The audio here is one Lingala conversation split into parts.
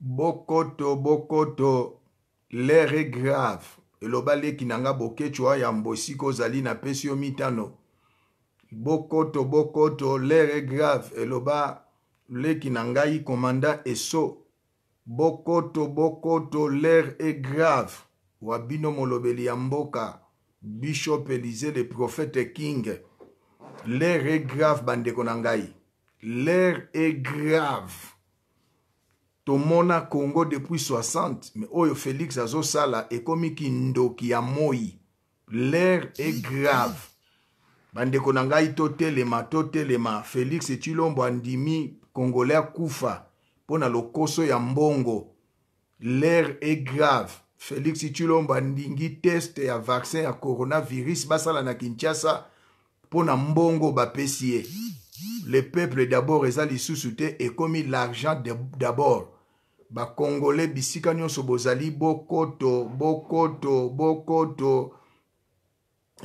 bokoto bokoto l'air est grave eloba leki na nga bokecwa ya mbosika ozali napesi yo mitano bokoto bokoto l'air est grave eloba leki na ngai komanda eso bokoto bokoto l'air est grave wa bino molobeli ya mboka bishop elize le prophète king l'air est grave bandeko na ngai l'air est grave tomona congo depuis 60 mais oyo félix azosala ekomi kindoki ya moi l'air est grave bandeko na ngai totelema totelema félix ecilombo andimi congolais akufa mpo na lokoso ya mbongo l'air est grave félix cilombo andingi teste ya vaccin ya coronavirus basala na kinshasa mpo na mbongo bapesi ye le peuple d'abord eza lisusu te ekomi l'argent d'abord bakongole bisika nyonso bozali bokoto bokoto bokoto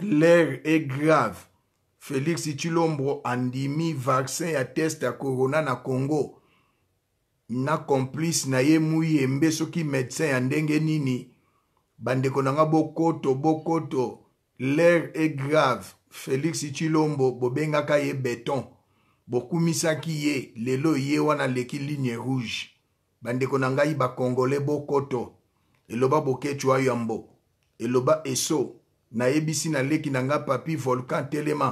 l'air est grave félix chilombro andimi vaccin ya teste ya corona na congo na complice na ye muyembe soki médecin ya ndenge nini bandeko na nga bokoto bokoto l'air est grave félix chilombo bobengaka ye beton bokumisaki ye lelo ye wana leki ligne rouge bandeko na ngai bakongole bokoto eloba bokecwa yambo eloba eso nayebisi naleki na nga papi volcan telema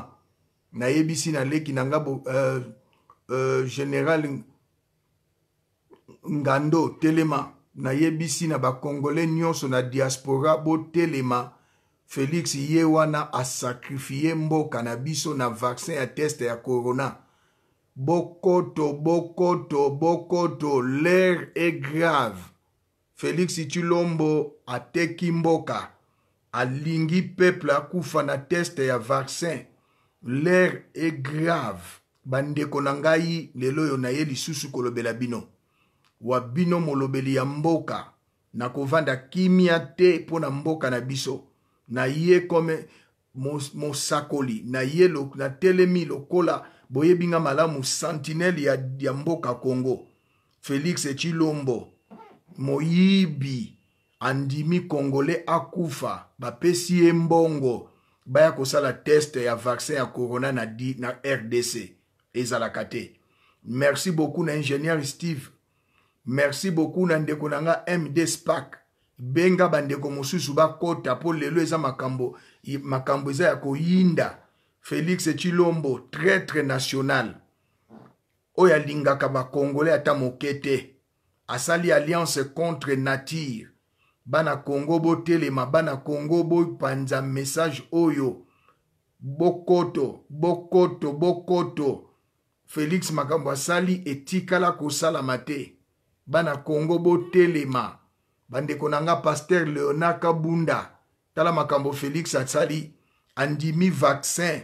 nayebisi naleki na nga uh, uh, général ngando telema nayebisi na bakongole nyonso na diaspora botelema félix ye wana asakrifie mboka na biso na vaccin ya teste ya corona Bokoto, Bokoto, Bokoto, l'air est grave. Félix Itulombo ateki mboka alingi peuple akufa na teste ya vaccin. L'air est grave. bandeko na ngai lelo oyo naye lisusu kolobela bino wa bino molobeli ya mboka nakovanda kimia te mpo na mboka na biso naye kome mosakoli naye natelemi lokola boyebi nga malamu sentinele ya, ya mboka congo félix chilombo moyibi andimi congolais akufa bapesi ye mbongo baya kosala teste ya vaccin ya corona na, di, na rdc ezalaka te merci beaucoup na ingénieur steve merci beaucoup na ndeko na nga md spark benga bandeko mosusu bakɔta mpo lelo eza makambo makambo eza ya koyinda félix chilombo traître national oyo alingaka bakongole ata moke te asali alliance contre nature bana kongo botelema bana kongo bopanza message oyo bokoto bokoto bokoto félix makambo asali etikala kosalama te bana kongo botelema bandeko na nga paster leonard kabunda tala makambo félix asali andimi vaccin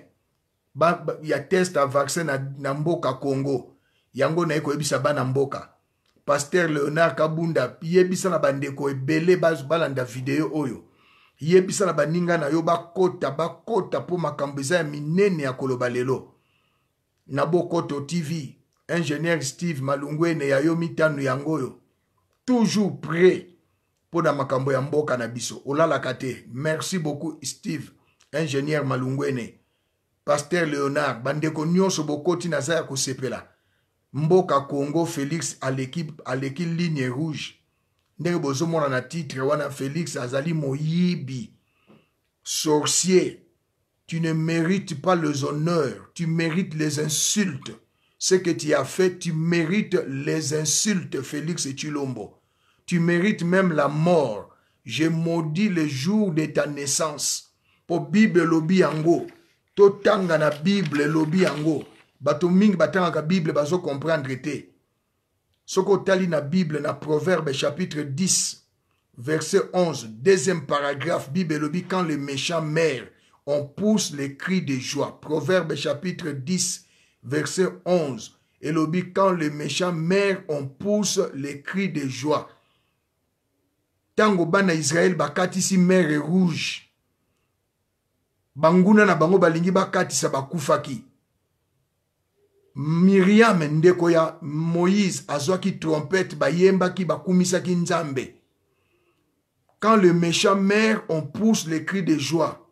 ba, ba, ya test ya vaccin na, na mboka congo yango naye koyebisa bana mboka paster leonard kabunda yebisa na bandeko ebele balanda video oyo yebisa na baninga na yo bakota bakota mpo makambo eza ya minene ya koloba lelo na bokoto tv ingénieur steve malungwene ya yo mitano yango oyo toujours prêt mpo na makambo ya mboka na biso olalaka te merci beaucoup steve ingénieur malungwene Pasteur léonard bandeko nyonso bokoti naza kosepela mboka congo félix à l'équipe ligne rouge ndenge bozomona na titre wana félix azali moyibi sorcier tu ne mérites pas les honneurs tu mérites les insultes ce que tu as fait tu mérites les insultes félix et chilombo tu mérites même la mort je maudit le jour de ta naissance po bible tout totanga na bible lobi yango bato mingi la bible comprendre te Soko dans na bible na proverbe chapitre 10 verset 11 deuxième paragraphe bible lobi quand le méchant meurent, on pousse les cris de joie proverbe chapitre 10 verset 11 elobi quand le méchant meurent, on pousse les cris de joie Tango bana la mer est rouge banguna na bango balingi moïse azwaki trompette ki nzambe quand le méchant meurt on pousse les cris de joie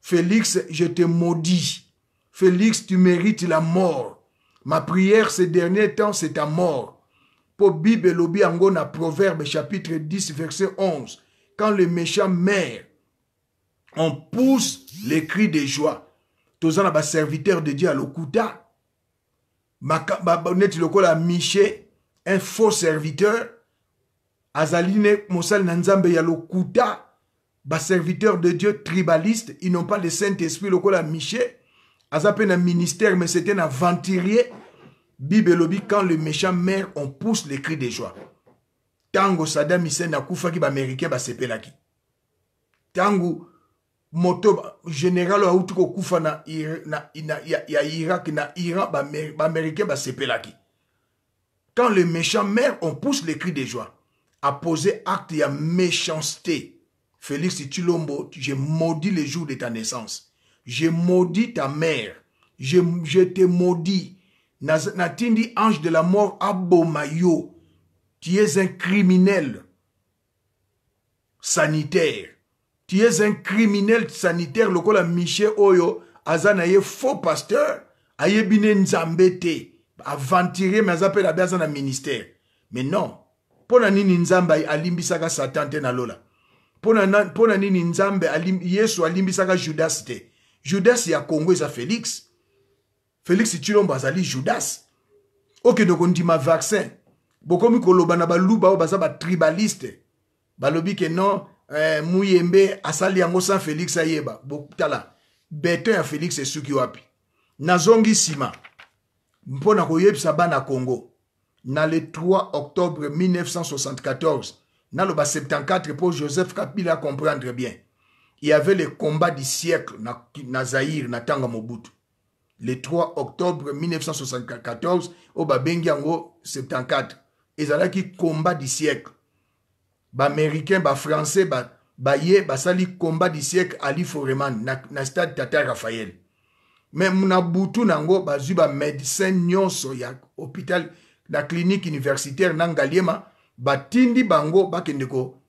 félix je te maudis félix tu mérites la mort ma prière ces derniers temps c'est ta mort Pour bible l'obi angona, proverbe chapitre 10 verset 11 quand le méchant meurt on pousse les cris de joie tozala baserviteur de dieu ya lokuta neti lokola miche un faux serviteur azali ne mosali na nzambe ya lokuta baserviteur de dieu tribaliste ils n'ont pas le saint-esprit lokola miche aza mpe na ministère mais c'était na venturier bible elobi quand le méchant mère on pousse le cri de joie ntango sadam hisen akufaki baaméricain basepelaki ntango moto général a auti kokufa na, na, na, ya, ya irak na iran quand le méchant mère, on pousse les cris de joie poser acte ya méchanceté félix tulombo j'ai maudis le jour de ta naissance J'ai maudit ta mère je, je te maudit natindi ange de la mort Abomayo, tu es un criminel sanitaire tu es un criminel sanitaire lokola michel oyo aza na ye faux pasteur ayebi ne nzambe te aventurier me aza mpe na be aza na ministère mais non mpo na nini nzambe alimbisaka satan te na lola mpo na nini nzambe alim, yesu alimbisaka judas te judas ya kongo eza félix félix tilombo azali judas okende kondima vaccin bokomi koloba na baluba oyo baza batribaliste balobi ke non Mouyembe eh, muyembe asali yango sans félix ayeba botala beto ya félix et wapi nazongi Sima, Mpona sabana koyebisa bana congo na le 3 octobre 1974 le 74 pour joseph kabila comprendre bien il y avait le combat du siècle na, na na mobutu le 3 octobre 1974 oyo babengi yango 74 qui combat du siècle Américain, Ba ba bafrançais baye sali combat du siècle ali foreman na, na stade tata Raphaël. Mais na butu nango, ba médecin Nyon nyonso ya hôpital na clinique universitaire nangaliema ba tindi bango ba ko,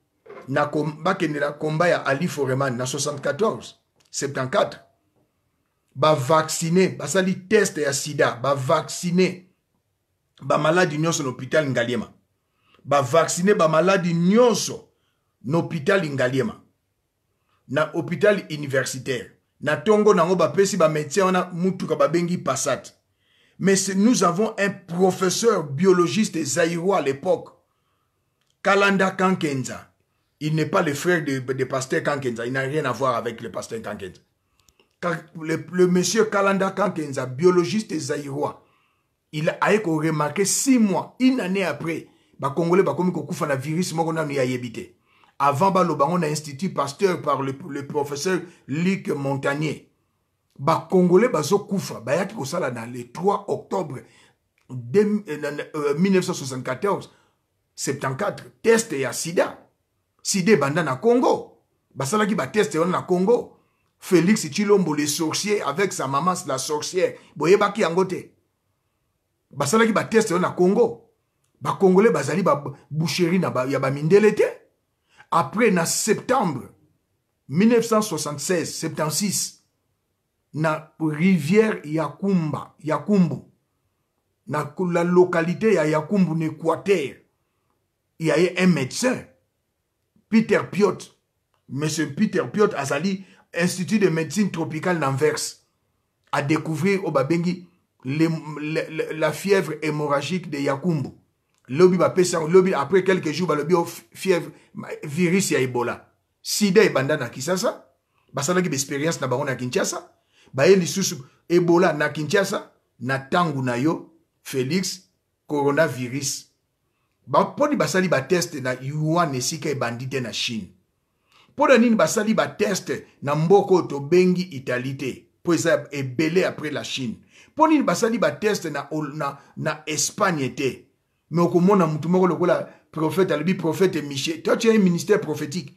na kom, la la komba ya ali foreman na 74 74 ba sali test ya sida Ba malade nyonso na hôpital ngaliema vacciner, maladi nyonso na l'hôpital ingaliema, na hôpital universitaire na tongo, nango ba médecin, wana mutuka bengi passat mais nous avons un professeur biologiste zaïro à l'époque kalanda kankenza il n'est pas le frère de, pasteur kankenza il n'a rien à voir avec le pasteur kankenza le, monsieur kalanda kankenza biologiste zaïro, il a remarqué six mois une année après bah Congolais kokufa na virus moko nanu ya yebite avant balobango na institut pasteur par le, professeur Luc Montagnier un yati bayaki sala na le 3 octobre 1974 74 euh, euh, test ya sida sida banda na congo basalaki test on na congo félix chilombo le sorcier avec sa maman la sorcière Il yango te basalaki test on na congo Congolais bazali ba ya ba après en septembre 1976 76 na rivière yakumba yakumbu la localité ya yakumbu il y a eu un médecin peter piot monsieur peter piot azali institut de médecine tropicale d'anvers a découvert oh, la fièvre hémorragique de yakumbu lobi bapesa yango lobi après quelques jours balobi o fièvre virus ya ebola sida ebanda na kisasa basalaki baexpérience na bango na kinshasa baye lisusu ebola na kinshasa na ntango na yo félix coronavirus baponi basali bateste na yuan esika ebandi te na chine mpo na nini basali bateste na mboka oyo tobengi itali te mpo eza ebele après la chine mpo nini basali bateste na, na, na espagne te mais okomona mutu moko lokola prophète Albi prophète michel toi tu as un ministère prophétique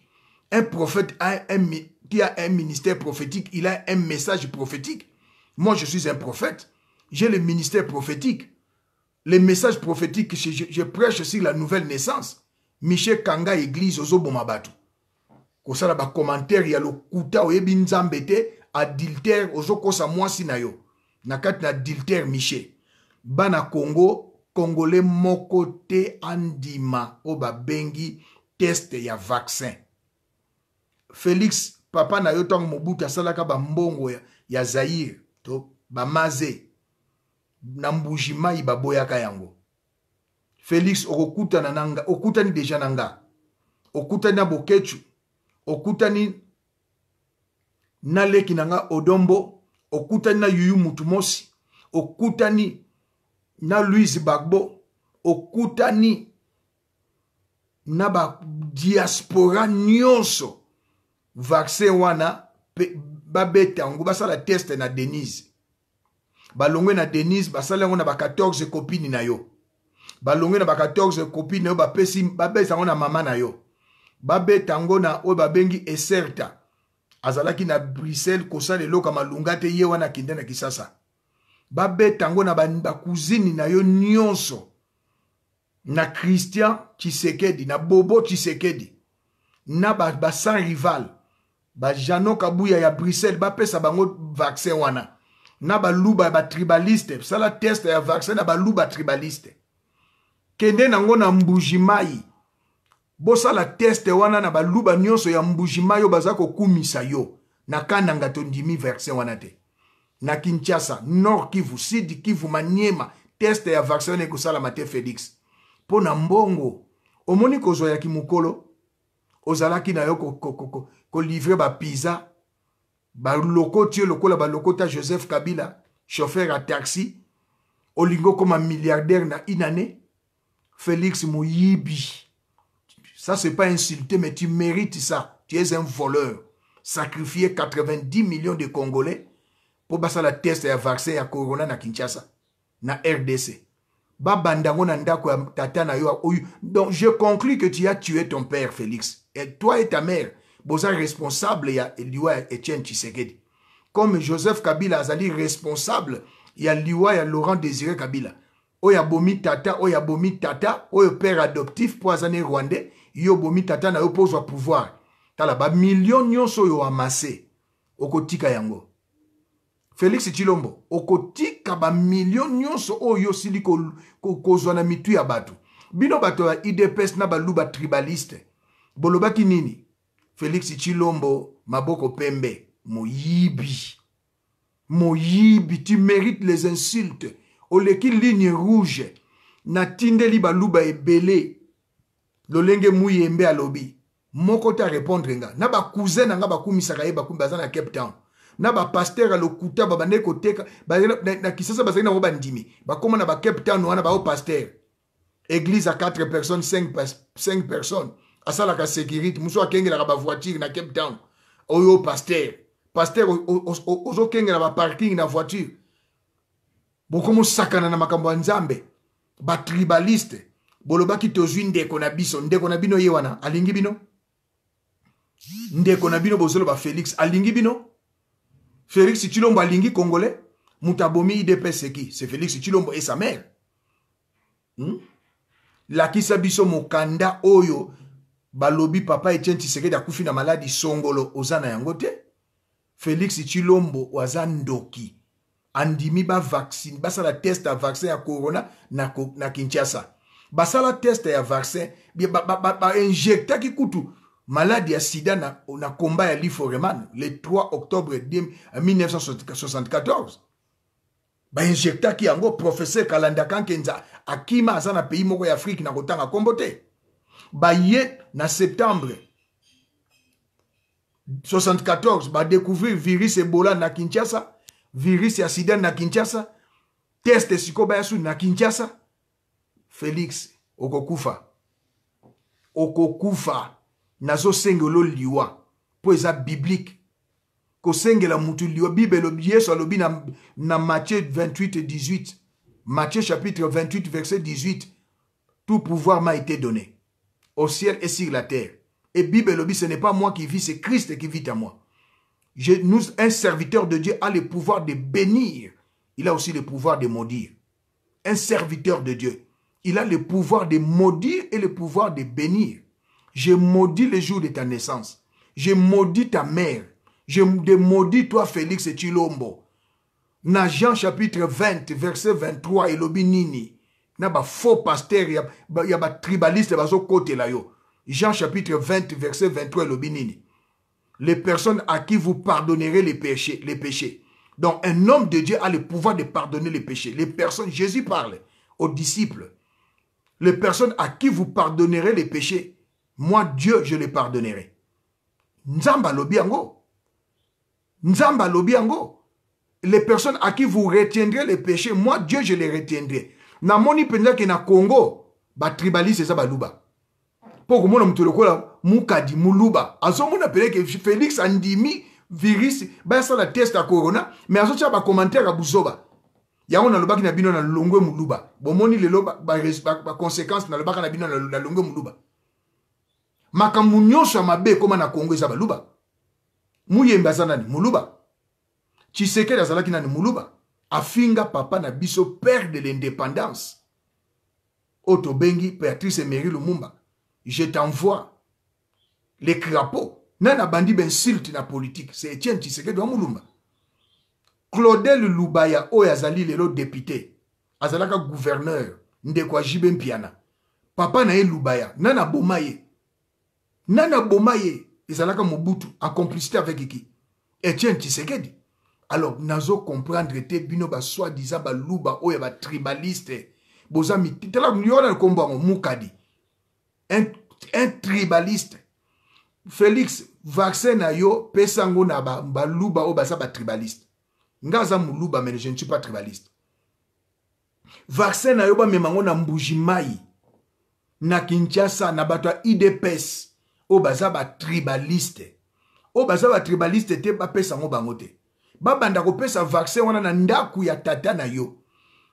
un prophète a un, qui a un ministère prophétique il a un message prophétique moi je suis un prophète j'ai le ministère prophétique le message prophétique je, je, je prêche sur la nouvelle naissance michel kanga église ozoboma bato kosala bacommentaire ya Il y kuta te adultère ozokosa mwasi na yo na kati na adultère michel bana congo congolais moko te andima oyo babengi teste ya vaccin félix papa na yo ntango mobutu asalaka bambongo ya, ya zaire to bamaze na mbujimai baboyaka yango félix okokutana na nga okutani deja na nga okutani na bokechu okutani na leki na nga odombo okutani na yuyu mutu mosi okutani na louise bagbo okutani na badiaspora nyonso vaccin wana babeta yango basala teste na denise balongwe na denise basala yango na ba 14 kopini na yo balongwe na ba 14 kopini na yo bapesi babesa yango na mama na yo babeta yango na oyo babengi eserta azalaki na bruxelles kosala eloko ya malunga te ye wana akende na kisasa babeta yango na bakuzini na yo nyonso na christian tshisekedi na bobo tshisekedi na basan ba rival bajano kabuya ya bruxelles bapesa bango vaccin wana na baluba ya batribaliste sala teste ya vaccin na baluba tribaliste kende nango na mbujimai bosala teste wana na baluba nyonso ya mbujimai oyo baza kokumisa yo na kandanga tondimi vaccin wana te na kinshasa nord kivu Sidi kivu maniema test ya vaccin ça la matière félix Pour na mbongo omoni kozwa yaki mokolo ozalaki na yo au ko, ko, ko, bapiza baloko tie lokola ta joseph kabila chauffeur à taxi comme un milliardaire na une année félix moyibi ça c'est pas insulté mais tu mérites ça tu es un voleur sacrifier 90 millions de congolais mpo la teste ya vaccin ya corona na kinshasa na rdc babanda yango na ndako ya tata na yo Oyu. donc je conclus que tu as tué ton père félix et toi et ta mère boza responsable ya liwa ya etienne tshisekedi comme joseph kabila azali responsable ya liwa ya laurent désiré kabila oya Bomi tata oya bomi tata oyo père adoptif mpo aza rwandais yo bomi tata na yo mpo ozwa pouvoir tala yo nyonso yo amase okotika yango félix chilombo okotika bamilio nyonso oyo osili kozwa ko, ko na mitu ya bato bino bato ya idps na baluba tribaliste bolobaki nini félix chilombo maboko pembe moyibi moyibi tu mérite les insultes oleki ligne rouge natindeli baluba ebele lolenge muyembe alobi moko te arépondre nga na bakousin na nga bakumisaka ye baza na cape town na bapaster alokuta babandai koteka na kisasa bazali nango bandimi bakóma na bacape town wana bao paster église a 4 personnes 5, 5 personnes asalaka sécurité mosusu akengelaka bavoiture na cape town oyo paster paster ozokengela baparking na voiture bokomosakana na makambo ya nzambe batribaliste bolobaki tozwi ndeko na biso ndeko na bino ye wana alingi bino ndeko na bino bozoloba félix alingi bino félix chilombo alingi congolais moto abomi idp seki c'est félix chilombo et sa mère hmm? lakisa biso mokanda oyo balobi papa etienne tisekedi akufi na maladi songolo oza na yango te félix chilombo aza ndoki andimi bavaccine basala teste ya vaccin ya corona na, na kinshasa basala teste ya vaccin bainjectaki ba, ba, ba, kutu maladi ya sida na, na komba ya lee foreman le 3 octobre 1974 bainjektaki yango professeur kalanda kankenza akima aza na pays moko ya afrike na kotanga nkombo te baye na septembre 74 badécouvrir virus ebola na kinshasa virus ya sida na kinshasa teste siko bayasu na kinshasa félix okokufa okokufa Pour liwa poza biblique. ko singela mutu liwa yesu alobi na, na matthieu 28 18 matthieu chapitre 28 verset 18 tout pouvoir m'a été donné au ciel et sur la terre et bible ce n'est pas moi qui vis c'est christ qui vit à moi Je, nous, un serviteur de dieu a le pouvoir de bénir il a aussi le pouvoir de maudire un serviteur de dieu il a le pouvoir de maudire et le pouvoir de bénir je maudis le jour de ta naissance. Je maudit ta mère. Je maudis toi, Félix et Chilombo. Dans Jean chapitre 20, verset 23, il y a un faux pasteur, y a un tribaliste, bazo côté là Jean chapitre 20, verset 23, et Lobinini. Les personnes à qui vous pardonnerez les péchés, les péchés. Donc un homme de Dieu a le pouvoir de pardonner les péchés. Les personnes, Jésus parle aux disciples. Les personnes à qui vous pardonnerez les péchés, moi, Dieu, je les pardonnerai. Nzamba lobiango. Nzamba lobiango. Les personnes à qui vous retiendrez les péchés, moi, Dieu, je les retiendrai. Na moni que ke na Congo, ba tribalise ça baluba. Po komona mutu lokola mukadi muluba. Azomona pele que Félix Andimi virus ba ça la test à corona, mais azotia ba commentaire à buzoba. yango qui na bino na longue moluba bomoni lelo ba conséquence na bino na longue muluba. makambo nyonso ya mabe ekóma na kongo eza baluba muyembe aza nani moluba tshisekedi azalaki nani moluba afinga papa na biso père de l'indépendance oyo tobengi patrice emery lumumba je t'envoie le crapo nani abandi bainsulte na politike c'est etienne tshisekedi wa molumba claudel lubaya oyo azali lelo député azalaka gouverneur ndeko ajibe mpiana papa na ye lubaya nani aboma ye nani aboma ye ezalaka mobutu acomplicité avec qui etienne tshisekedi alors nazo comprendre te bino basoi diza baluba oyo ya batribaliste boza mitalayola likombo yango mukadi un, un tribaliste félix vaccin na yo pesa ngo na baluba ba oyo baza batribaliste nga aza moluba mene je ne suis pas tribaliste vaccin na yo bamema ngo na mbujimai na kinshasa na bato ya idps oyo baza batribaliste oyo baza batribaliste te bapesango bango te babanda kopesa vaccin wana na ndako ya tata na yo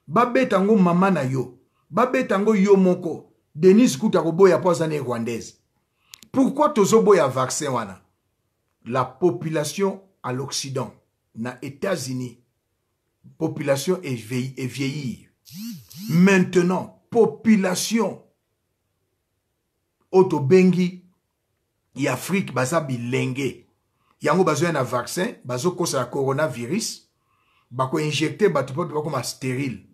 babetango mama na yo babetango yo moko denis kuta koboya mpo aza na rwandaise pourkui tozoboya vaccin wana la population à l'occident na états-unis population est vieillie, est vieillie. maintenant population oyo tobengi ya afrique baza bilenge yango bazoya na vaccin bazokosa ya coronavirus bakoinjecte bato mpo to bakoma stérile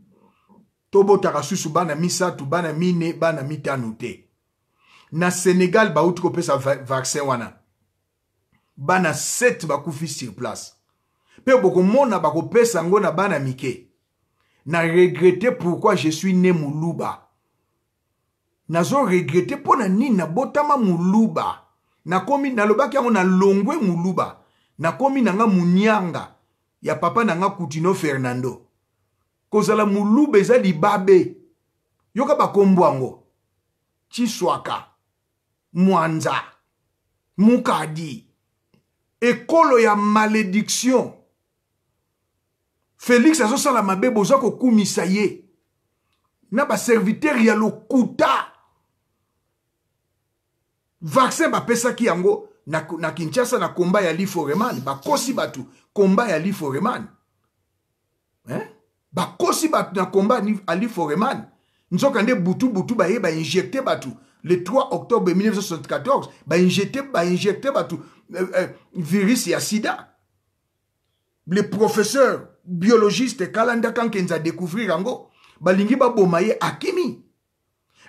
tobotaka susu bana misato bana mine bana mitano te na sénégal bauti kopesa va vaccin wana bana 7 bakufi sur place mpe bokomona bakopesa yango na bana mike na regrete pourquoi je suis né moluba nazoregrete mpo na nini nabotama moluba nakomi nalobaki yango na longwe muluba nakomi na nga monianga ya papa na nga kutino fernando kozala muluba eza libabe yoka bakombo yango chiswaka mwanza mukadi ekolo ya malédiction félix azosala mabe boza kokumisa ye na baservitere ya lokuta vaccin bapesaki yango na, na kinshasa na komba ya liforeman bakosi bato komba ya liforeman eh? bakosi bato na komba ya liforeman nzoka nde butubutu baye bainjekte bato le 3 octobre 1974 bainjekte bainjekte bato euh, euh, virus ya sida le professeur biologiste kalanda kankenza découvrir yango balingi baboma ye akimi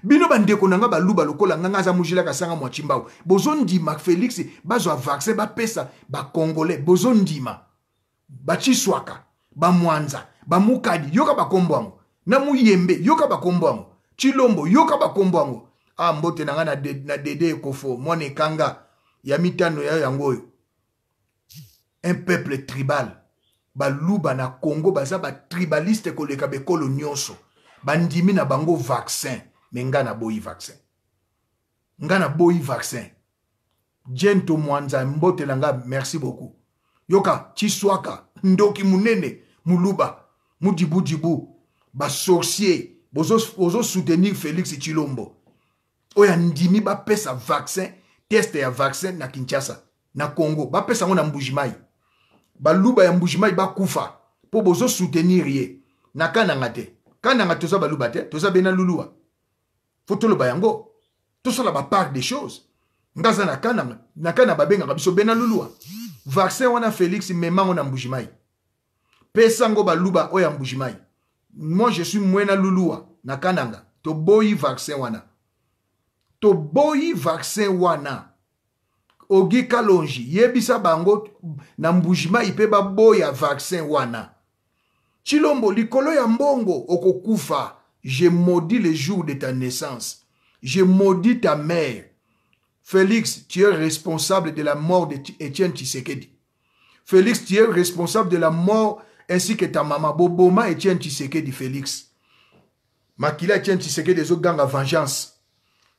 bino bandeko na nga baluba lokola nga nga aza mojilaka asanga mwati mbawu bozondima félix bazwa vaccin bapesa bacongolais bozondima baciswaka bamwanza bamukadi yoka bakombo yango na muyembe yoka bakombo yango cilombo yoka bakombo yango a ah, mbote na nga na, de, na dede ekofo mwana ekanga ya mitano ya yango oyo un peuple tribal baluba na congo baza batribaliste koleka bekolo nyonso bandimi na bango vaccin me nga naboyi vaccin nga naboyi vaccin jane tomwanza mbotela nga merci beaucoup yoka chiswaka ndoki munene muluba mudibudibu basorcier bozosoutenir félix chilombo oyo andimi bapesa vaccin teste ya vaccin na kinshasa na congo bapesa yango na mbujimai baluba ya mbujimai bakufa mpo bozosoutenir ye na kananga te kananga toza baluba te toza be na luluwa fo toloba yango tosala bapart des choses nga aza na kana babengaka biso be na luluwa vaccin wana félix memango na mbujimai pesango baluba oyo ya mbujimai moi je suis mwe na luluwa na kananga toboyi vaccin wana toboyi vaccin wana ogi kalonji yebisa bango na mbujimai mpe baboya vaccin wana chilombo likolo ya mbongo okokufa J'ai maudit le jour de ta naissance. J'ai maudit ta mère. Félix, tu es responsable de la mort de d'Étienne Tshisekedi. Félix, tu es responsable de la mort ainsi que ta maman. Boboma Étienne Tshisekedi, Félix. Makila Étienne Tshisekedi, des gangs à vengeance.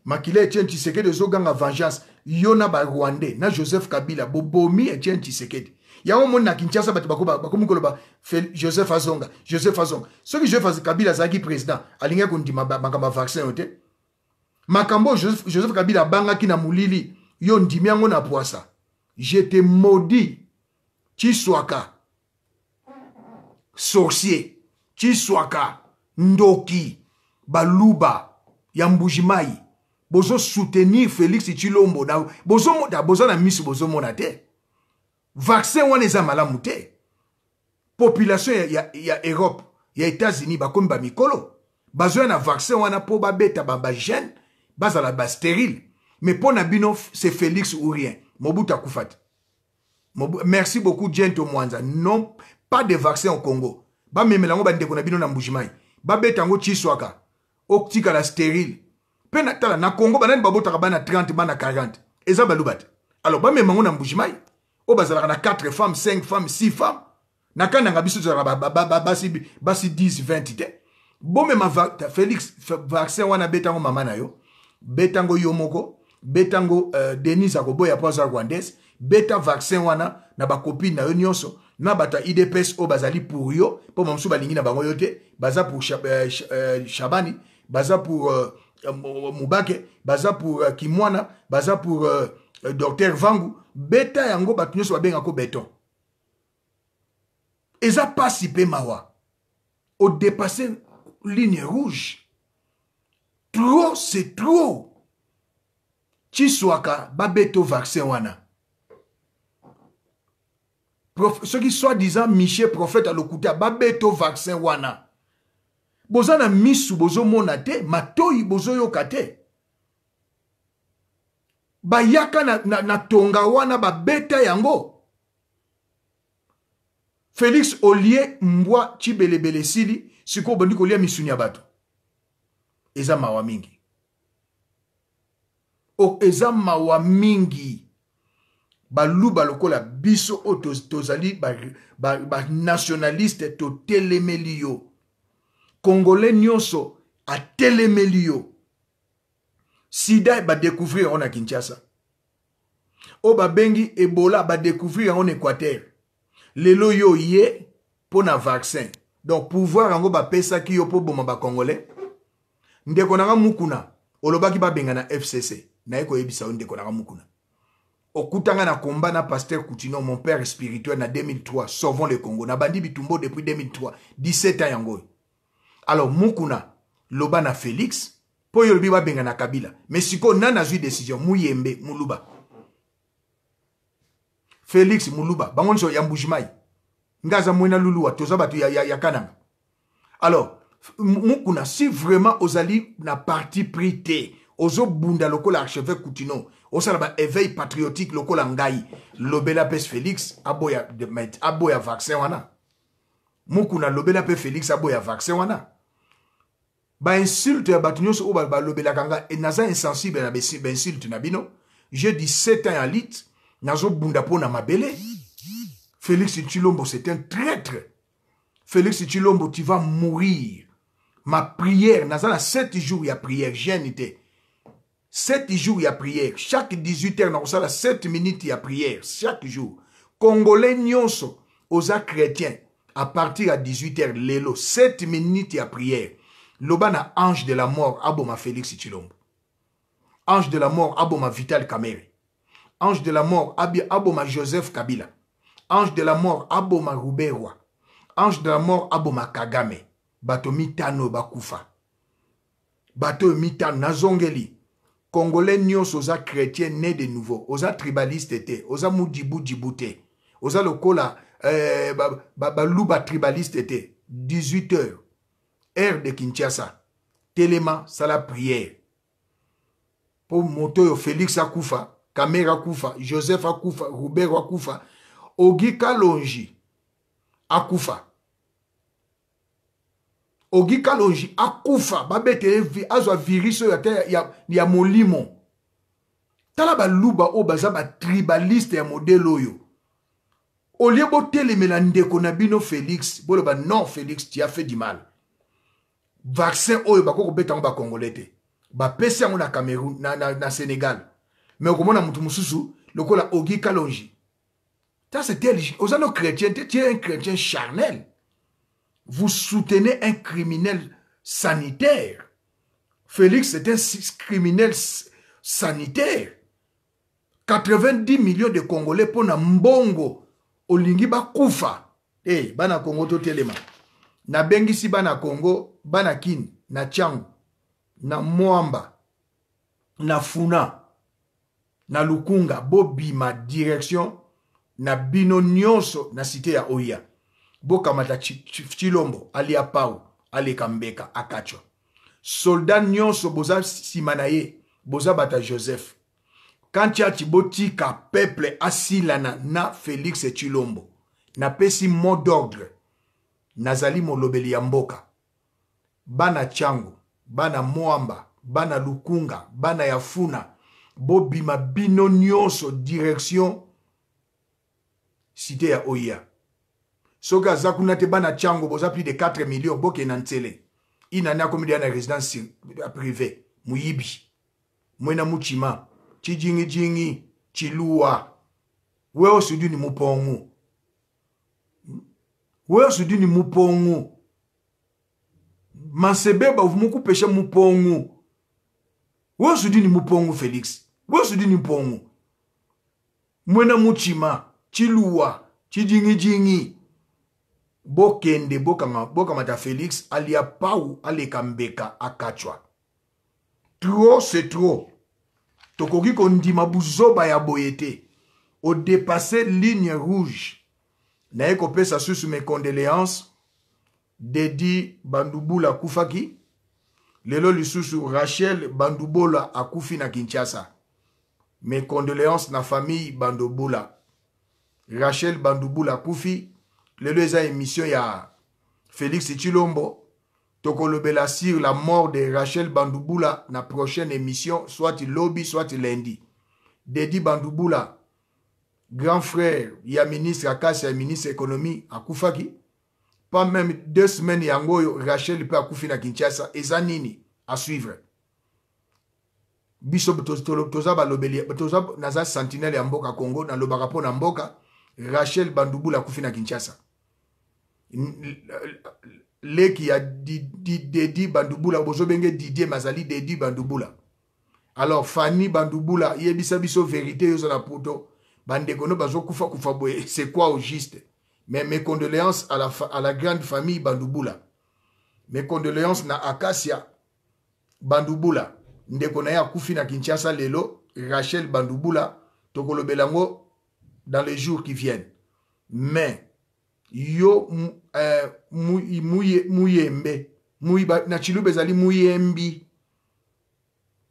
Makila Étienne Tshisekedi, des gangs à vengeance. Yona Rwandais, na Joseph Kabila, Bobomi Étienne Tshisekedi. yango omoni na kinshasa bato bakomi koloba joseph azonga joseph azonga soki joseph kabila azalaki président alingaki kondima makambo ya vaccin yo te makambo oyo joseph kabila abangaki na molili yo ndimi yango na pwasa jete modi chiswaka sorcier chiswaka ndoki baluba ya mbujimai bozosoutenir félix chilombo boza na miso bozomona te vaccin wana eza malamu te population ya, ya, ya europe ya états-unis ba Mikolo, bazoya na vaccin wana mpo babeta la ba stérile, mais mpo na c'est félix ou rien mobutu merci beaucoup Gento mwanza non pas de vaccin au congo bamemela ba bandeko na bino na mbujimai babeta yango chiswaka la stérile pe na tala na congo banani babotaka bana 30 bana 40 eza baluba Alors alors meme ngo na mbujimai oyo bazalaka na 4 femmes 5 femmes 6 femmes na kani nanga biso tozalaka basi 10 20 te bomema félix vaccin wana betango mama na yo betango yo moko betango uh, denise akoboya mpo aza rwandaise beta vaccin wana na bakopine na yo nyonso na bato ya idps oyo bazali pour yo mpo bamosusu balingi na bango yo te baza pour shabani euh, euh, baza pour euh, mobake baza pour kimwana baza pour uh, Euh, docteur vangu beta yango bato nyonso babengako beton eza pasi mpe mawa odepasse ligne rouge trop c'est trop tiswaka babeto vaccin wana soki soi-disant michel prophète alokuta babeto vaccin wana boza na misu bozomona te matoyi bozoyoka te bayaka na, na, na tonga wana babeta yango félix olie mbwa cibelebele esili sikoyo obondi kolia misuni ya bato eza mawa mingi o, eza mawa mingi baluba lokola biso oyo tozali banationaliste ba, ba totelemeli yo congolais nyonso atelemeli yo sida badécouvrir yango na kinshasa oyo babengi ebola badécouvrir yango na équateur lelo yo ye mpo na vaccin donc pouvoir yango bapesaki yo mpo boma bacongolais ndeko nanga mukuna olobaki babenga na fcc naye koyebisa yo ndeko nanga mukuna okutanga na komba na paster coutinot mon père spirituel na 2003 sauvons le congo nabandi bitumbo depuis 2003 17 ans yango oyo alors mukuna loba na félix mpo oyo olobi babenganaka bila me sikoyo nani azwi décision muyembe muluba félix muluba bango nyonso ya mbujimai nga aza mwena luluwa toza bato ya, ya, ya kananga alors mukuna si vraiment ozali na parti pris te ozobunda lokola archevêque coutino osala baéveil patriotique lokola ngai lobela mpe félix aboya, aboya vaccin wana mukuna lobela mpe félix aboya vaccin wana bainsulte insulte, bato nyonso oyo balobelaka nga naza insensible na bainsulte na Je dis 7 ans à l'île. na mabele félix chilombo c'est un traître félix chilombo tu vas mourir ma prière naza la 7 jours a prière Je te 7 jours a prière chaque 18 heures la 7 minutes a prière chaque jour congolais nyoso oza chrétien à partir de 18 heures lelo 7 minutes a prière L'obana ange de la mort aboma félix itilong ange de la mort aboma vital kamere ange de la mort aboma joseph kabila ange de la mort aboma ruberwa ange de la mort aboma kagame bato no bakufa bato Mita nazongeli congolais nios oza chrétien né de nouveau oza tribaliste était. oza Moujibou Djiboute. oza lokola euh, baluba tribaliste était. 18 heures aire de kinshasa telema sala prière mpo moto oyo félix akufa kamer akufa joseph akufa robert akufa ogi kalongi akufa ogi kalongi akufa babetele azwa virisi oyo ata ya, ya, ya molimo tala baluba oyo baza batribaliste ya modele oyo olie botelemela ndeko na bino félix boloba non félix tu as fait du mal vaccin oyo bako kobeta ngo bakongolais te ba yango na cameroun na, na, na sénégal me okomona mutu mususu lokola ogi kalongi ta c'était aux no chrétien tu es un chrétien charnel vous soutenez un criminel sanitaire félix c'est un criminel sanitaire 90 millions de congolais pour na mbongo olingi ba e hey, bana kongo totelema nabengisi bana kongo bana kini na tiango na mwamba na funa na lukunga bobima direction na bino nyonso na site ya oya bokamata chilombo alia pau aleka mbeka akachwa soldat nyonso boza nsima na ye boza bata joseph kanti ati botika peuple asilana na félix chilombo napesi mot d'ordre nazali molobeli ya mboka bana chango bana mwamba bana lukunga bana ya funa bobima bino nyonso direction cité ya oya soki aza kuna te bana chango boza plus de 4 million bokende na ntsele inani akomi deya na résidence privé muyibi mwena mucima cijingijingi ciluwa we osuduni mupongu weso dini mupongo masebe bavu mukupesha mupongo weso dini mupongo felix weso dini mpongo mwena muchima chiluwa chijingijingi bokende bokamata felix alia pau aleka mbeka akatwa tro se tro tokoki kondima buzoba ya boye te odepase ligne rouge naye kopesa susu mes condoléances dedi bandubula akufaki lelo lisusu rachel bandubula akufi na kinshasa mes condoléances na famille bandubula rachel bandubula akufi lelo eza émission ya félix chilombo tokolobela sur la mort de rachel bandubula na prochaine émission soit lobi soit lundi dedi bandubula grand frère ya ministre akasi ya ministre économie akufaki pas même deux semaines yango oyo rachel mpe akufi na kinshasa eza nini asuivre biso toza balobeli toza naza sentinele ya mboka congo nalobaka mpo na mboka rachel bandubula akufi na kinshasa leki ya dedi bandubula bozobenge didier mazali dedi bandubula alors fani bandubula yebisa biso vérité yo oza na poto kufa kufa c'est quoi au juste Mais mes condoléances à la, à la grande famille bandoubula Mes condoléances na Acacia Bandubula. Ndekonaya ya kufi na Kinshasa lelo, Rachel Bandubula, Tokolo Belango, dans les jours qui viennent. Mais, yo euh, na chilu bezali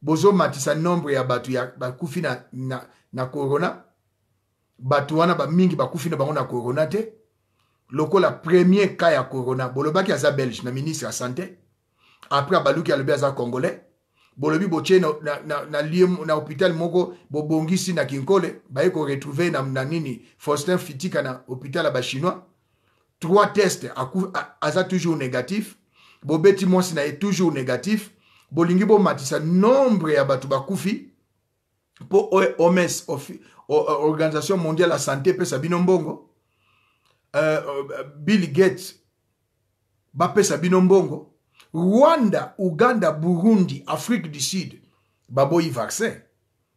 bozo matisa nombre ya batu ya kufi na, na corona, bato wana bamingi bakufi na bango na corona te lokola premier cas ya corona bolobaki aza belge na ministre ya santé après abaluki alobi aza congolais bolobi botie na, na, na, na, na hôpital moko bobongisi na kinkole baye koretrouve na, na nini faustin fitika na hôpital ya bachinois trois test aza toujours négatif bobeti mwasi na ye toujours négatif bolingi bomatisa nombre ya bato bakufi mpo oms e organisation mondiale la santé pesa Binombongo. Euh, euh, bill gates bapesa bino rwanda uganda burundi afrique du sud baboyi vaccin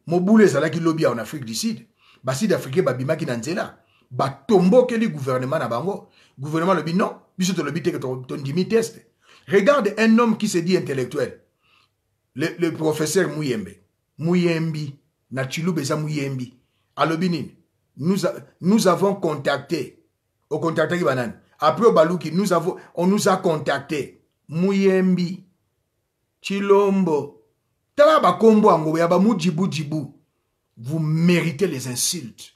mobule ezalaki qui lobby en afrique du sud babi africain babimaki na nzela batombokeli gouvernement na bango gouvernement lobi non biso ton ton tondimi test. regarde un homme qui se dit intellectuel le, professeur muyembe muyembi na chilube à nous, nous avons contacté, au contacté qui banane, après au nous avons, on nous a contacté, Mouyembi, Chilombo, Talaba Kombo Ango, Yaba vous méritez les insultes.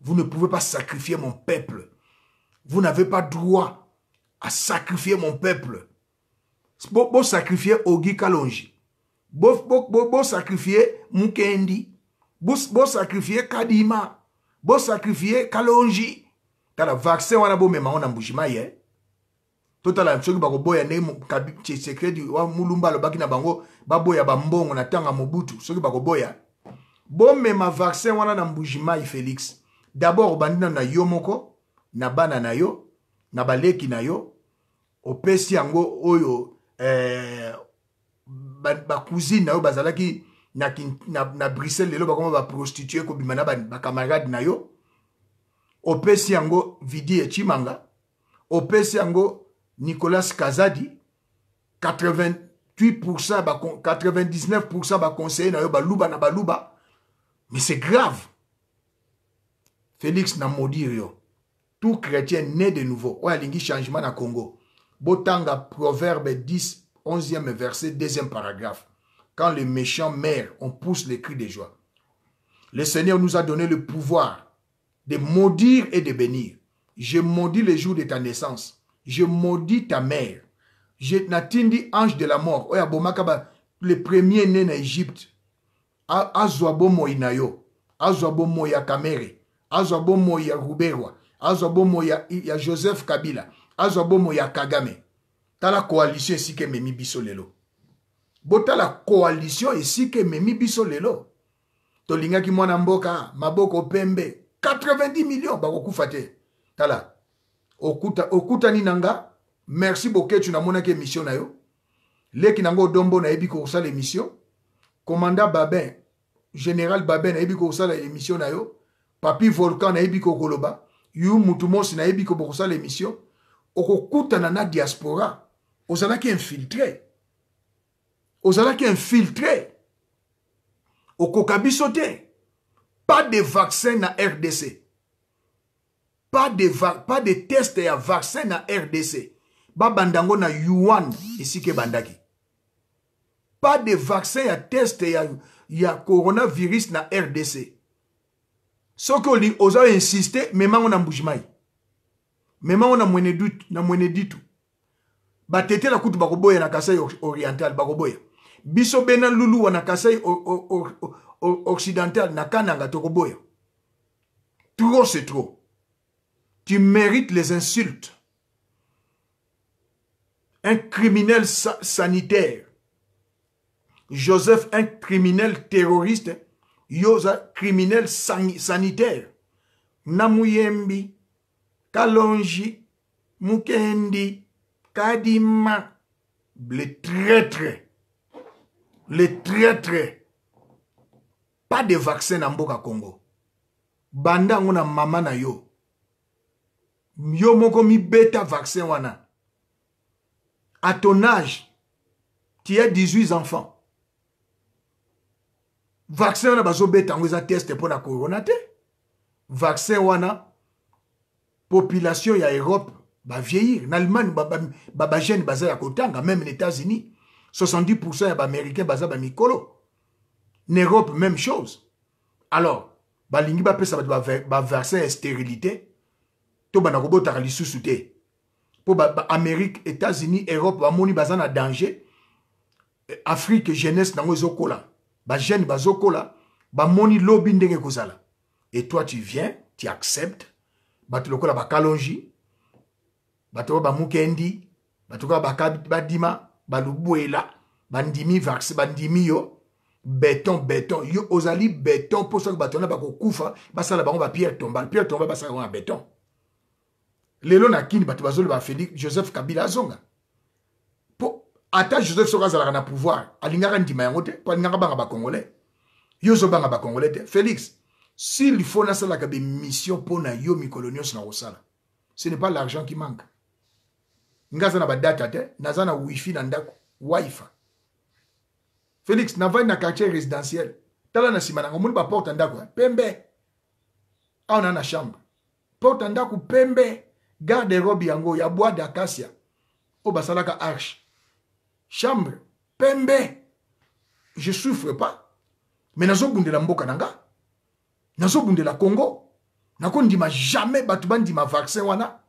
Vous ne pouvez pas sacrifier mon peuple. Vous n'avez pas droit à sacrifier mon peuple. bon sacrifier Ogi Kalonji. bon bon sacrifier Mukendi. bosakrifie kadima bosakrifie kalongi tala vaccin wana bomema ngo na mbushima ye totala soki bakoboya ndenge tshisekedi wa mulumba alobaki na bango baboya bambongo na ntango ya mobutu soki bakoboya bomema vaccin wana na mbujimai félix dabord obandi nano na yo moko na bana na yo na baleki na yo opesi yango oyo eh, bacousine ba na yo bazalaki na, na, na bruxelles lelo bakoma comme kobima na camarade na yo opesi yango vidi chimanga opesi nicolas kazadi 88 99 conseiller na yo luba na luba mais c'est grave félix na modire yo tout chrétien naît de nouveau oyo un changement na congo botanga proverbe 10 11e verset 2e paragraphe quand les méchants mèrent, on pousse les cris de joie. Le Seigneur nous a donné le pouvoir de maudire et de bénir. Je maudis le jour de ta naissance. Je maudis ta mère. Je dit ange de la mort. Le premier né en Égypte. azwabomo inayo azwabomo yakamere. kamere. Azwabo ya ruberwa. Bomo ya Joseph Kabila. Azwabo ya Kagame. Tala coalition ici que memi bisolelo. botala koalisio esika ememi biso lelo tolingaki mwana mboka maboko pembe 90 million bakokufa te tala okuta, okutani na nga merci boketu namonaki émission na yo leki nango odombo nayebi kokosala émission komanda babin général babin nayebi kokosala émission na yo papi volcan nayebi kokoloba yu mutu mosi nayebi kobokosala émission okokutana na diaspora ozalaki infiltré ozalaki infiltré au Kokabi pas de vaccin na rdc pas de, pas de test ya vaccin na rdc Ba bandango na yuan que bandaki. pas de vaccin ya test ya, ya coronavirus na rdc li oza insiste memango na mbujimai memango na tout. na tete la kutu bakoboya na kasai oriental bakoboya biso mpe na luluwa na kasai occidental na kananga tokoboya trop c'est trop tu mérites les insultes un criminel sa sanitaire joseph un criminel terroriste yo oza criminel san sanitaire na muyembi kalonji mukendi kadima le traître les traîtres pas de vaccin en mboka congo banda on a maman na yo yo moko bêta vaccin wana à ton âge tu as 18 enfants vaccin wana bazobeta yango teste pour la corona te vaccin wana population ya europe vieillir. En allemagne jeune, baza à kotanga même les états-unis 70% Américains sont en bamikolo En europe même chose alors balingi ba ba, ba ya stérilité to de se lisusu Pour Pour les états-unis europe bamoni baza na danger afrique jeunesse jeune ezokola bajeune bazokola moni lobi ndenge ekozala et toi tu viens tu acceptes bato lokola mukendi. Ba to ba bato en Dima balubwela bandimi vax bandimi yo béton béton yo ozali béton mpo bâtonna bako koufa ba basala bango on va pierre tombal basalaka on na béton lelo na kini félix joseph kabila zonga ata joseph soki na pouvoir alinga kandi yango te mpo alingaka banga bacongolais yo ozobanga ba te félix s'il faut be mission pour na yo mi coloniaux na osala ce n'est pas l'argent qui manque nga aza na badata te naza na wifi na ndako wifi félix navandi na quartier résidentiel tala na nsima nango omoni baporte ya ndako ya pembe awa naa na chambre porte ya ndako pembe garde robe yango ya bois d'acacia oyo basalaka arche chambre pembe je souffre pas me nazobundela mboka na nga nazobundela congo nakondima jamais bato bandima vaccin wana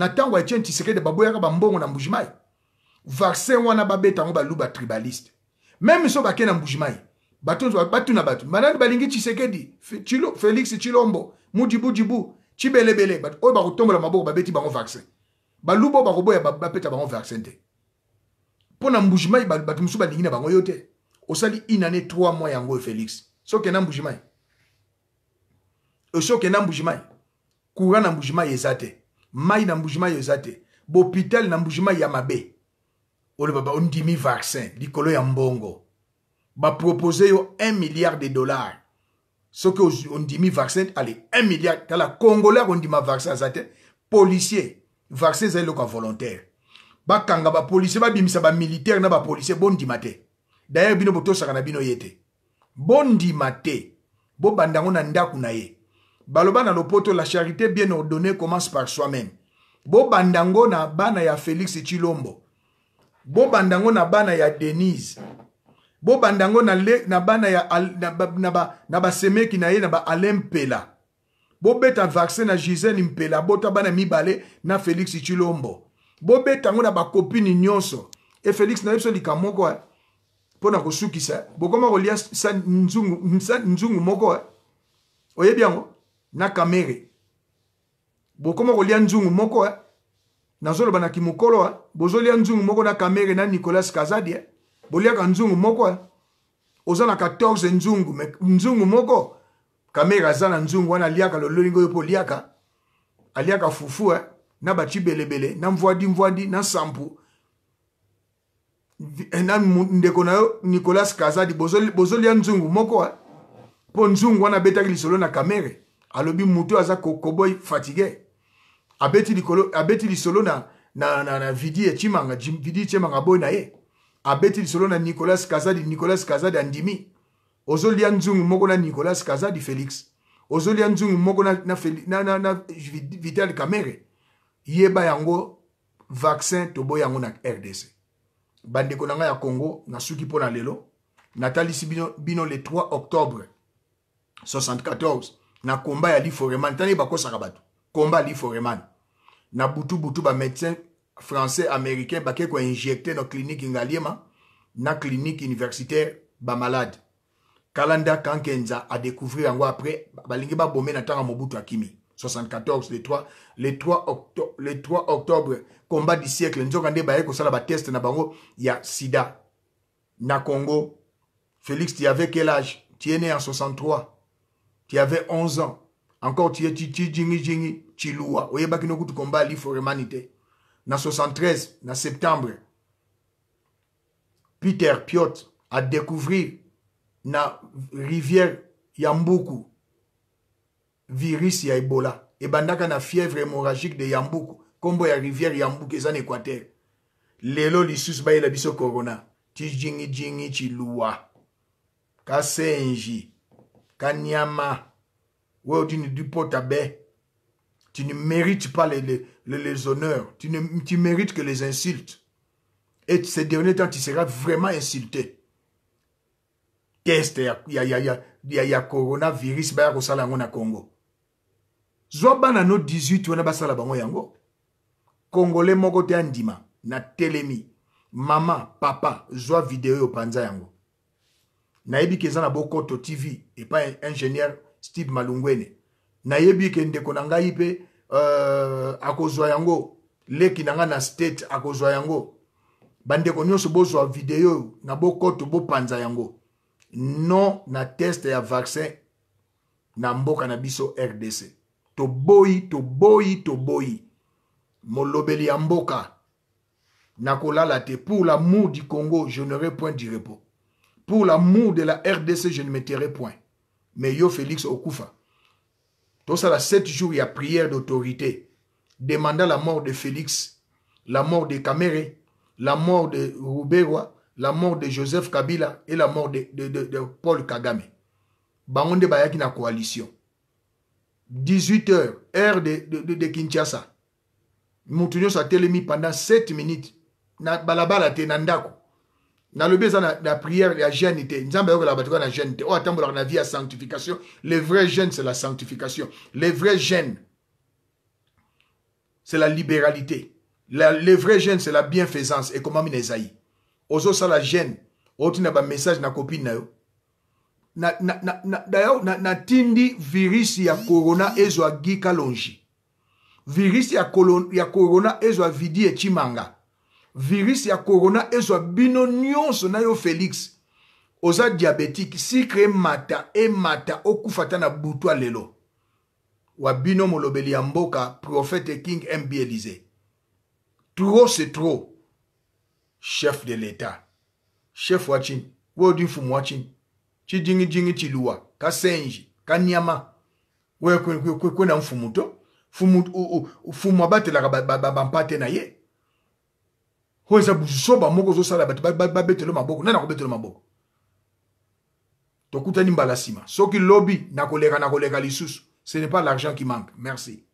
na ntango ya tien tisekedi baboyaka bambongo na mbujimai vaccin wana babeta yango baluba tribaliste meme so bake na mbujimai batuna bato banani balingi tisekedi félix chilombo mujibujibu cibelebele oyo bakotombola maboko babeti bango vaccin baluba oyo bakoboya bapeta bango vaccin te mpo na mbujimai bato mosusu balingi na bango yo te osali une année trois mois yango oyo félix sokenda mbujimai osokenda mbujimai courant na mbujimai eza te mai na mbujima eza te bopital na mbujima ya mabe oloba baondimi vaccin likolo ya mbongo bapropose yo 1 milliard de dollar soki ondimi vaccin ale 1 milliard tala congolais akondima vaccin aza te policier vaccin eza eloko ya volontaire bakanga bapolisier babimisa bamilitaire na bapolisier bondima te dayere bino botosaka na bino ye te bondima te bobanda yango na ndako na ye baloba na lopoto la charité bien ordonnée commence par soi-même bobanda ngo na bana ya félix chilombo bobanda ngo na bana ya denise bobanda ngo na, le, na bana ya na, na, ba, na basemeki na ye na baalain mpela bobeta vaccin na gisene mpela bota bana mibale na félix chilombo bobeta ngo na bakopini nyonso e félix na ye biso lika moko eh, mpo na kosukisa bokoma kolia nzungu moko eh. oyebi yango na kamere bokoma kolia nzungu moko eh? nazoloba na kimokolo eh? bozolia nzungu moko na kamere na nicolas kazadi eh? boliaka nzungu moko eh? oza na 14 nzungu me nzungu moko kamere aza na nzungu wana aliaka lololingi oyo mpo oliaka aliaka fufu eh? na baci belebele na mvwadi mvwadi na sampu eh, na ndeko na yo nicolas kazadi bozolia bozo nzungu moko eh? mpo nzungu wana abetaki lisolo na kamere alobi moto aza koboy fatigue abeti likolo abeti lisolo na, na, na, na vidi etimanga vidi etiemanga boy na ye abeti lisolo na nicolas kazadi nicolas kazadi andimi ozolia nzungu moko na nicolas kazadi félix ozolia nzungu moko na, na, na, na, na vital camere yeba yango vaccin toboya yango na rdc bandeko na ngai ya congo nasuki mpo na lelo natalisi bino, bino le 3 octobre 74 na combat ya ba ntani bakosaka bato combat foreman na butu butu ba médecin français américain ko injecter na clinique ngaliema na clinique universitaire ba malade. kalanda kankenza a découvrir ango après ba ba bomé na tanga mobutu akimi 74 le 3 le 3 octobre, le 3 octobre combat du siècle nzoka ko sala ba test na bango ya sida na congo félix tiave quel âge tiene en 63 tu avais 11 ans, encore tu es Titi Jingi Jingi Chilua, Oyebakino Kutukomba, for Humanité. Na 73, na septembre, Peter Piot a découvert na rivière Yambuku virus ya Ebola. bandaka na fièvre hémorragique de yambuku combo ya rivière yambuku eza l'élo, équateur lelo lisusu la biso corona Jingi, chiluwa kasenji Kanyama. Ouais, tu ne dis pas ta Tu ne mérites pas les, les, les honneurs. Tu, ne, tu mérites que les insultes. Et ces derniers temps, tu seras vraiment insulté. Test, il y a, y, a, y, a, y a coronavirus, il y a Congo. Zoba na no 18, on a basala bango yango. Congolais mokote andima, na telemi. Maman, papa, zoa vidéo panza yango. nayebi ke eza na bokoto tv epai ingénieur steve malungwene nayebi ke ndeko na ngai mpe uh, akozwa yango leki na ngai na state akozwa yango bandeko nyonso bozwa video na bokoto bopanza yango non na teste ya vaccin na mboka na biso rdc toboyi toboyi toboyi molobeli ya mboka nakolala te pour lamour du congo je n'aurai point du repos Pour l'amour de la RDC, je ne me point. Mais yo Félix Okufa, tout ça, la sept jours, il y a prière d'autorité, demandant la mort de Félix, la mort de Kamere, la mort de Roubéwa, la mort de Joseph Kabila et la mort de, Paul Kagame. Bangonde Bayaki na coalition. 18h, heure de, Kinshasa. Moutounio sa télémi pendant 7 minutes. Na balabala te dans le besoin de la prière ya gene te nzambe la que la la gene te dit que la vie à sanctification le vrai gene c'est la sanctification le vrai gene c'est la libéralité la, le vrai c'est la bienfaisance Et dit la na Nous avons un message bamessage na copine na yo na virus virus ya corona ezwa gika longi Virus ya, corona corona ezwa vidi chimanga. virisi ya korona ezwa bino nyonso na yo félix oza diabétique sikre emata emata okufa ta na butu ya lelo wa bino molobeli ya mboka profete king mb élise trop c'est trop chef de l'état chef wa chini wodi mfumu wa chini chidingidingi chiluwa kasenji kanyama wena kwena mfumu to mfumu abatela bampate na ye oyo eza buso bamoko ozosala bato babetele maboko nani akobetele maboko tokutani mbala nsima soki lobi nakoleka nakoleka lisusu ce n'est pas l'argent qui manque merci